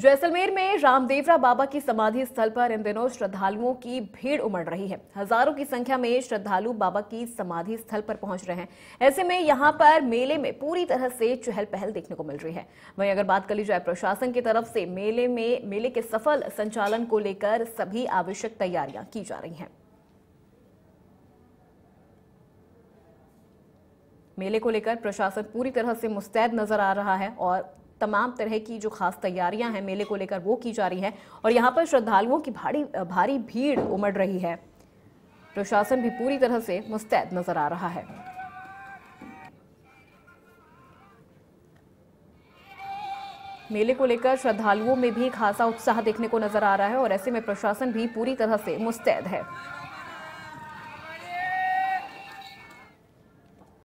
जैसलमेर में रामदेवरा बाबा की समाधि स्थल पर इन दिनों श्रद्धालुओं की भीड़ उमड़ रही है हजारों की संख्या में श्रद्धालु बाबा की समाधि स्थल पर पहुंच रहे हैं ऐसे में यहां पर मेले में पूरी तरह से चहल पहल देखने को मिल रही है वहीं अगर बात कर ली जाए प्रशासन की तरफ से मेले में मेले के सफल संचालन को लेकर सभी आवश्यक तैयारियां की जा रही हैं मेले को लेकर प्रशासन पूरी तरह से मुस्तैद नजर आ रहा है और तमाम तरह की जो खास तैयारियां हैं मेले को लेकर वो की जा रही है और यहाँ पर श्रद्धालुओं की भारी भारी भीड़ उमड़ रही है प्रशासन भी पूरी तरह से मुस्तैद नजर आ रहा है मेले को लेकर श्रद्धालुओं में भी खासा उत्साह देखने को नजर आ रहा है और ऐसे में प्रशासन भी पूरी तरह से मुस्तैद है